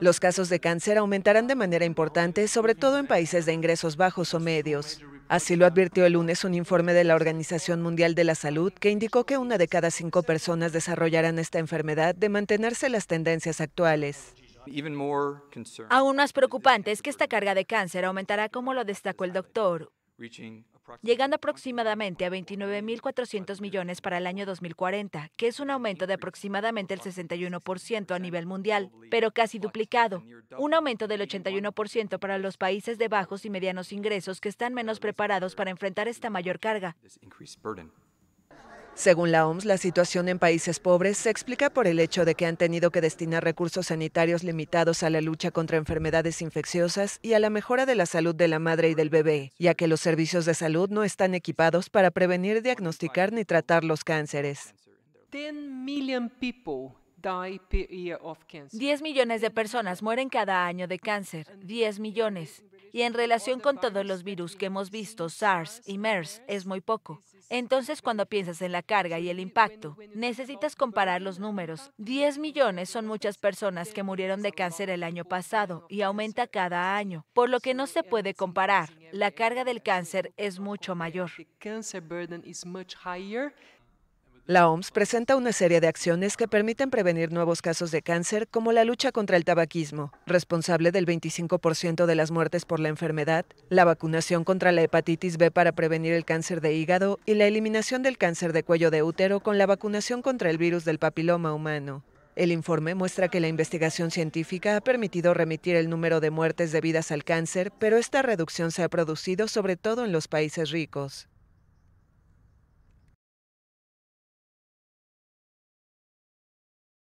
Los casos de cáncer aumentarán de manera importante, sobre todo en países de ingresos bajos o medios. Así lo advirtió el lunes un informe de la Organización Mundial de la Salud que indicó que una de cada cinco personas desarrollarán esta enfermedad de mantenerse las tendencias actuales. Aún más preocupante es que esta carga de cáncer aumentará como lo destacó el doctor, llegando aproximadamente a 29.400 millones para el año 2040, que es un aumento de aproximadamente el 61% a nivel mundial, pero casi duplicado, un aumento del 81% para los países de bajos y medianos ingresos que están menos preparados para enfrentar esta mayor carga. Según la OMS, la situación en países pobres se explica por el hecho de que han tenido que destinar recursos sanitarios limitados a la lucha contra enfermedades infecciosas y a la mejora de la salud de la madre y del bebé, ya que los servicios de salud no están equipados para prevenir, diagnosticar ni tratar los cánceres. 10 millones de personas mueren cada año de cáncer, 10 millones. Y en relación con todos los virus que hemos visto, SARS y MERS, es muy poco. Entonces, cuando piensas en la carga y el impacto, necesitas comparar los números. 10 millones son muchas personas que murieron de cáncer el año pasado y aumenta cada año, por lo que no se puede comparar. La carga del cáncer es mucho mayor. La OMS presenta una serie de acciones que permiten prevenir nuevos casos de cáncer, como la lucha contra el tabaquismo, responsable del 25% de las muertes por la enfermedad, la vacunación contra la hepatitis B para prevenir el cáncer de hígado y la eliminación del cáncer de cuello de útero con la vacunación contra el virus del papiloma humano. El informe muestra que la investigación científica ha permitido remitir el número de muertes debidas al cáncer, pero esta reducción se ha producido sobre todo en los países ricos.